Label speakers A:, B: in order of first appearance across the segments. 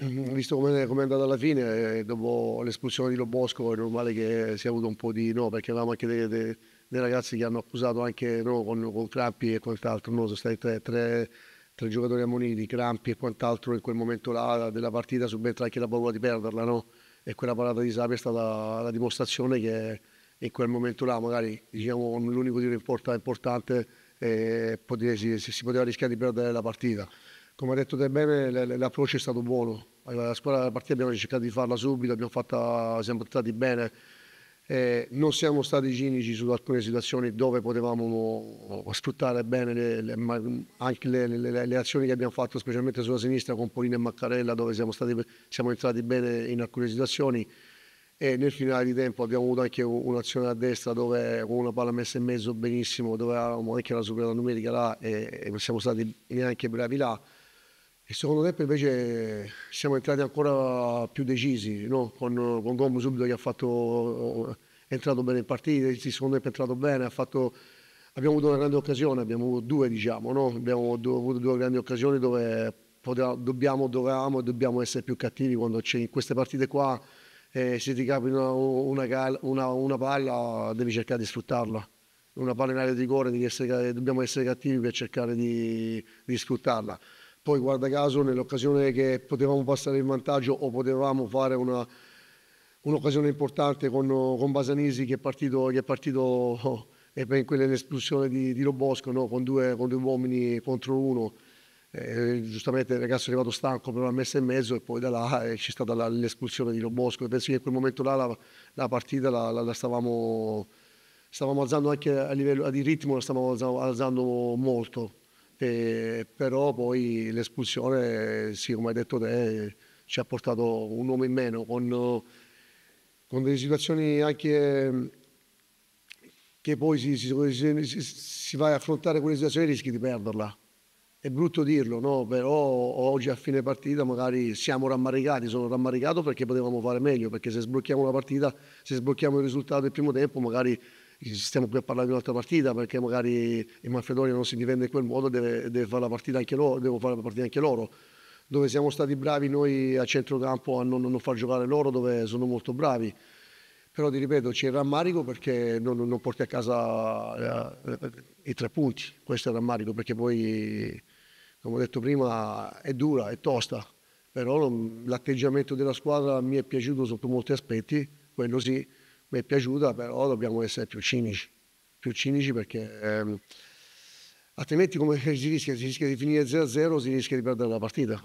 A: Mm-hmm. visto come è andata alla fine, eh, dopo l'espulsione di Lobosco è normale che sia avuto un po' di no, perché avevamo anche dei, dei, dei ragazzi che hanno accusato anche no, con, con Crampi e quant'altro, no, sono stati tre, tre, tre giocatori ammoniti, Crampi e quant'altro in quel momento là della partita subentra anche la paura di perderla, no? E quella parata di Sapi è stata la dimostrazione che in quel momento là magari diciamo, l'unico tiro in porta importante eh, si, si poteva rischiare di perdere la partita. Come ha detto De Bene, l'approccio è stato buono. la squadra della partita abbiamo cercato di farla subito, abbiamo fatta, siamo portati bene. Eh, non siamo stati cinici su alcune situazioni dove potevamo eh, sfruttare bene le, le, anche le, le, azioni che abbiamo fatto, specialmente sulla sinistra con Polino e Maccarella, dove siamo, stati, siamo entrati bene in alcune situazioni. E nel finale di tempo abbiamo avuto anche un'azione a destra dove con una palla messa in mezzo benissimo, dove avevamo anche la superata numerica là e, e siamo stati neanche bravi là. Il secondo tempo invece siamo entrati ancora più decisi, no? con, con Gombo subito che ha fatto, è entrato bene in partita, il secondo tempo è entrato bene, ha fatto, abbiamo avuto una grande occasione, abbiamo avuto due diciamo, no? abbiamo avuto due grandi occasioni dove potevamo, dobbiamo, dovevamo e dobbiamo essere più cattivi quando c'è in queste partite qua eh, se ti capita una, una, una, una, palla devi cercare di sfruttarla. Una palla in area di rigore dobbiamo essere cattivi per cercare di, di sfruttarla. Poi, guarda caso, nell'occasione che potevamo passare in vantaggio o potevamo fare una, un'occasione importante con, con Basanisi che è partito, che è partito e eh, per quella l'espulsione di, di Robosco no? con, due, con, due, uomini contro uno. Eh, giustamente il ragazzo è arrivato stanco per una messa e mezzo e poi da là eh, c'è stata la, l'espulsione di Robosco e penso che in quel momento là la, la partita la, la stavamo, stavamo, alzando anche a livello di ritmo la stavamo alzando molto e, però poi l'espulsione, sì, come hai detto te, ci ha portato un uomo in meno con, con delle situazioni anche che poi si, si, si, si va a affrontare quelle situazioni e rischi di perderla. È brutto dirlo, no? però oggi a fine partita magari siamo rammaricati, sono rammaricato perché potevamo fare meglio, perché se sblocchiamo la partita, se sblocchiamo il risultato del primo tempo magari stiamo qui a parlare di un'altra partita perché magari in Manfredonia non si difende in quel modo, deve, deve fare la partita anche loro, devo fare la partita anche loro. Dove siamo stati bravi noi a centrocampo a non, non far giocare loro, dove sono molto bravi. Però ti ripeto, c'è il rammarico perché non, non porti a casa eh, i tre punti. Questo è il rammarico perché poi, come ho detto prima, è dura, è tosta. Però l'atteggiamento della squadra mi è piaciuto sotto molti aspetti, quello sì, mi è piaciuta, però dobbiamo essere più cinici, più cinici perché ehm, altrimenti come si rischia? Si rischia di finire 0-0, si rischia di perdere la partita.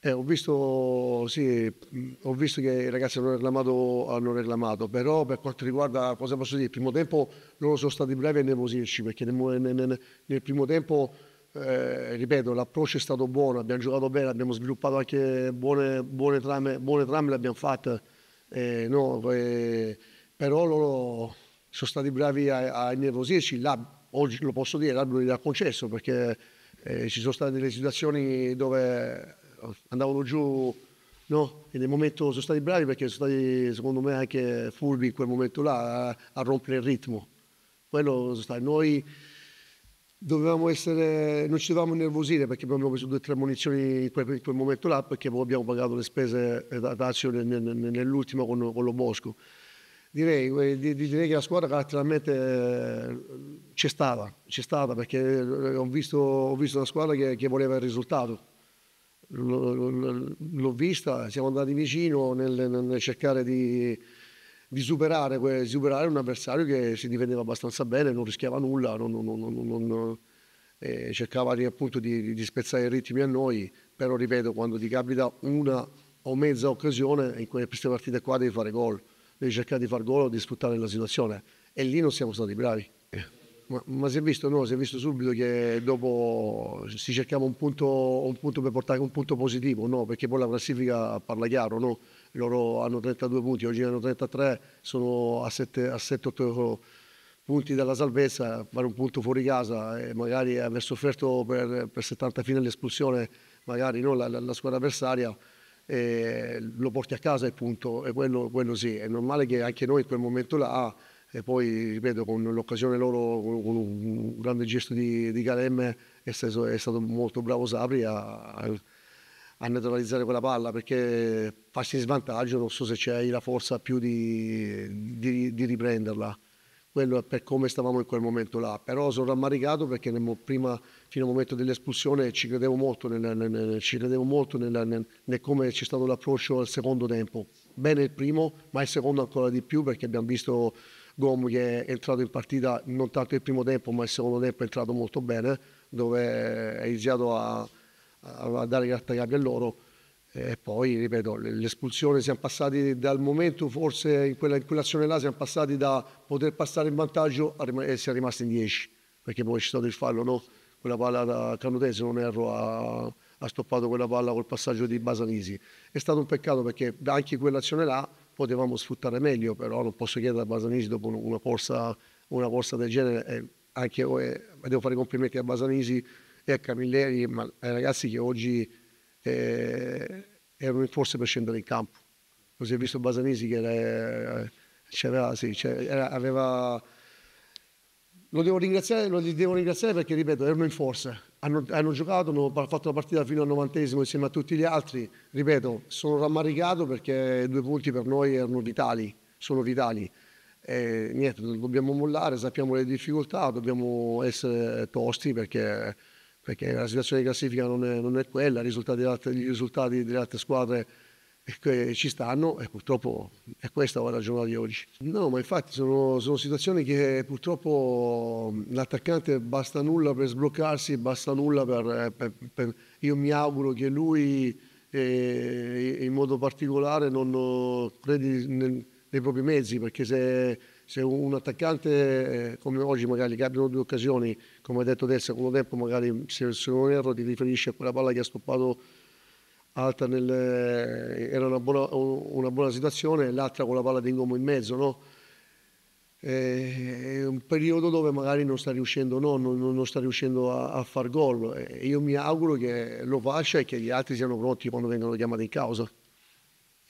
A: Eh, ho, visto, sì, ho, visto, che i ragazzi hanno reclamato, hanno reclamato, però per quanto riguarda cosa posso dire, il primo tempo loro sono stati bravi a nervosirci perché nel, nel, nel primo tempo, eh, ripeto, l'approccio è stato buono, abbiamo giocato bene, abbiamo sviluppato anche buone, buone trame, buone trame le abbiamo fatte. Eh, no, eh, però loro sono stati bravi a, a innervosirci, là, oggi lo posso dire, l'arbitro gli ha concesso perché eh, ci sono state delle situazioni dove eh, andavano giù, no? E nel momento sono stati bravi perché sono stati secondo me anche furbi in quel momento là a, a rompere il ritmo. Quello sono stati noi dovevamo essere, non ci dovevamo nervosire perché abbiamo preso due o tre munizioni in quel, in quel, momento là perché poi abbiamo pagato le spese da Lazio nell'ultima con, con lo Bosco direi, eh, direi che la squadra caratterialmente eh, c'è stata, c'è stata perché eh, ho visto, ho visto una squadra che, che voleva il risultato. L'ho vista, siamo andati vicino nel, nel cercare di, di superare, superare, un avversario che si difendeva abbastanza bene, non rischiava nulla, non, non, non, eh, cercava di, appunto di, di, spezzare i ritmi a noi, però ripeto, quando ti capita una o mezza occasione, in queste partite qua devi fare gol devi cercare di far gol o di sfruttare la situazione. E lì non siamo stati bravi. Eh. Ma, ma, si è visto, no, si è visto subito che dopo si cercava un punto, un punto per portare un punto positivo, no? perché poi la classifica parla chiaro, no? loro hanno 32 punti, oggi hanno 33, sono a 7-8 punti dalla salvezza, fare un punto fuori casa e eh, magari aver sofferto per, per 70 fine l'espulsione magari no? la, la, la squadra avversaria eh, lo porti a casa e punto, e quello, quello, sì, è normale che anche noi in quel momento là, e poi ripeto, con l'occasione loro, con un grande gesto di, di Calemme, è stato, è stato molto bravo Sapri a, a neutralizzare quella palla, perché farsi in svantaggio non so se c'hai la forza più di, di, di riprenderla quello per come stavamo in quel momento là. Però sono rammaricato perché nel, prima, fino al momento dell'espulsione ci credevo molto, nel, nel, ci credevo molto nel, come c'è stato l'approccio al secondo tempo. Bene il primo, ma il secondo ancora di più perché abbiamo visto Gom che è entrato in partita non tanto il primo tempo, ma il secondo tempo è entrato molto bene, dove è iniziato a, a dare grattacapi a loro e poi, ripeto, l'espulsione siamo passati dal momento, forse in, quella, in quell'azione là siamo passati da poter passare in vantaggio a essere rimasti in 10, perché poi c'è stato il fallo, no? Quella palla da Canutese, non erro, ha, ha stoppato quella palla col passaggio di Basanisi. È stato un peccato perché anche in quell'azione là potevamo sfruttare meglio, però non posso chiedere a Basanisi dopo una corsa, una corsa del genere, eh, anche eh, devo fare i complimenti a Basanisi e a Camilleri, ma ai ragazzi che oggi e in forza per scendere in campo. Così si visto Basanisi che era, c'era, sì, c'era, aveva... Lo devo, lo devo ringraziare, perché, ripeto, erano in forza. Hanno, hanno giocato, hanno fatto la partita fino al novantesimo insieme a tutti gli altri. Ripeto, sono rammaricato perché i due punti per noi erano vitali, sono vitali. E, niente, dobbiamo mollare, sappiamo le difficoltà, dobbiamo essere tosti perché perché la situazione di classifica non è, non è quella, i risultati, altre, i risultati delle altre squadre che eh, ci stanno e purtroppo è questa la giornata di oggi. No, ma infatti sono, sono situazioni che purtroppo l'attaccante basta nulla per sbloccarsi, basta nulla per... Eh, per, per io mi auguro che lui eh, in modo particolare non credi nei, nei propri mezzi, perché se se un attaccante eh, come oggi magari che abbiano due occasioni, come ha detto del secondo tempo, magari se, se non erro ti riferisce a quella palla che ha stoppato alta nel, eh, era una buona, una buona situazione, l'altra con la palla di ingomo in mezzo, no? Eh, è un periodo dove magari non sta riuscendo, no, non, non sta riuscendo a, a, far gol. Io mi auguro che lo faccia e che gli altri siano pronti quando vengono chiamati in causa.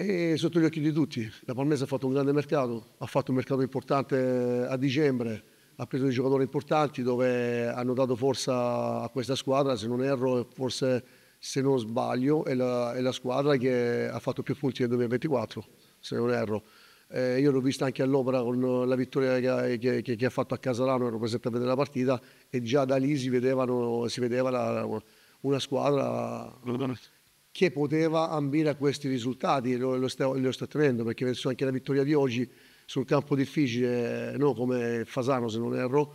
A: E sotto gli occhi di tutti. La Palmese ha fatto un grande mercato, ha fatto un mercato importante eh, a dicembre, ha preso dei giocatori importanti dove hanno dato forza a questa squadra, se non erro, forse se non sbaglio, è la, è la squadra che ha fatto più punti nel 2024, se non erro. Eh, io l'ho vista anche all'opera con la vittoria che, che, che, che, ha fatto a Casalano, ero presente a vedere la partita e già da lì si, vedevano, si vedeva la, una squadra... Veramente che poteva ambire a questi risultati, lo, lo, sta, lo sta tenendo perché penso anche la vittoria di oggi sul campo difficile, no, come Fasano se non erro,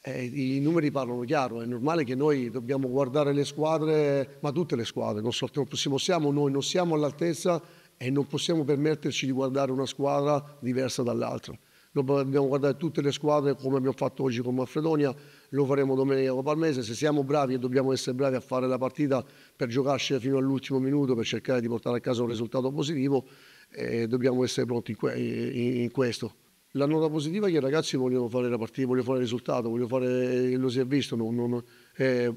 A: eh, i numeri parlano chiaro, è normale che noi dobbiamo guardare le squadre, ma tutte le squadre, non, soltanto non possiamo, siamo, noi non siamo all'altezza e non possiamo permetterci di guardare una squadra diversa dall'altra. Dobbiamo guardare tutte le squadre come abbiamo fatto oggi con Manfredonia, lo faremo domenica dopo al mese. Se siamo bravi e dobbiamo essere bravi a fare la partita per giocarci fino all'ultimo minuto, per cercare di portare a casa un risultato positivo, eh, dobbiamo essere pronti in, que in questo. La nota positiva è che i ragazzi vogliono fare la partita, vogliono fare il risultato, vogliono fare, eh, lo si è visto, non, non, eh,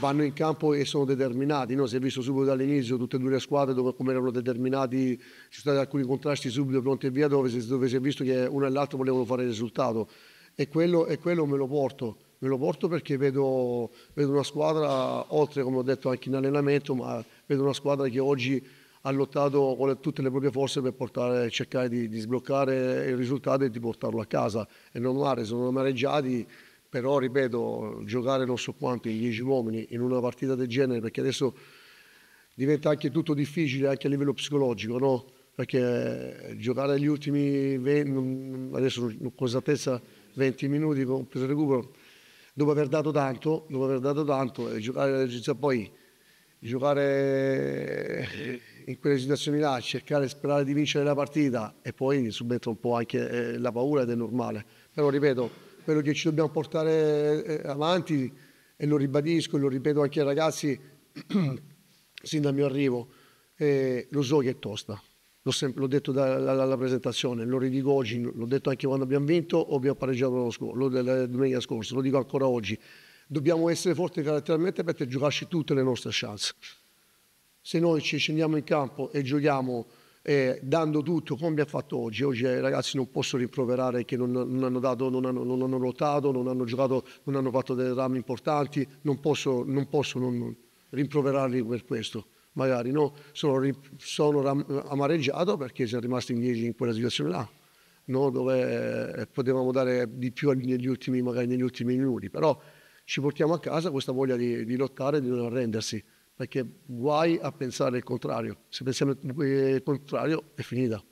A: vanno in campo e sono determinati, no? si è visto subito dall'inizio tutte e due le squadre dove, come erano determinati, ci sono stati alcuni contrasti subito pronti e via dove, dove si è visto che uno e l'altro volevano fare il risultato e quello, e quello me lo porto me lo porto perché vedo, vedo una squadra, oltre come ho detto anche in allenamento, ma vedo una squadra che oggi ha lottato con le, tutte le proprie forze per portare, cercare di, di, sbloccare il risultato e di portarlo a casa e non mare, sono amareggiati però ripeto giocare non so quanto in 10 uomini in una partita del genere perché adesso diventa anche tutto difficile anche a livello psicologico no? perché eh, giocare gli ultimi 20, adesso con esattezza 20 minuti con preso recupero dopo aver dato tanto, dopo aver dato tanto, e eh, giocare poi giocare eh, in quelle situazioni là, cercare, e sperare di vincere la partita e poi subentra un po' anche eh, la paura ed è normale. Però ripeto, quello che ci dobbiamo portare avanti e lo ribadisco e lo ripeto anche ai ragazzi sin dal mio arrivo, eh, lo so che è tosta, l'ho, sempre, l'ho detto dalla presentazione, lo ridico oggi, l'ho detto anche quando abbiamo vinto o abbiamo pareggiato scorso, lo, la domenica scorsa, lo dico ancora oggi. Dobbiamo essere forti caratterialmente per giocarci tutte le nostre chance. Se noi ci scendiamo in campo e giochiamo eh, dando tutto come abbiamo fatto oggi, oggi eh, ragazzi non posso rimproverare che non, non hanno dato, non hanno, non hanno lottato, non hanno giocato, non hanno fatto delle rame importanti, non posso non, posso non rimproverarli per questo magari no? sono, sono amareggiato perché sono rimasti indietro in quella situazione là, no? dove eh, potevamo dare di più negli ultimi, magari negli ultimi minuti, però ci portiamo a casa questa voglia di, di lottare, di non arrendersi, perché guai a pensare il contrario, se pensiamo eh, il contrario è finita.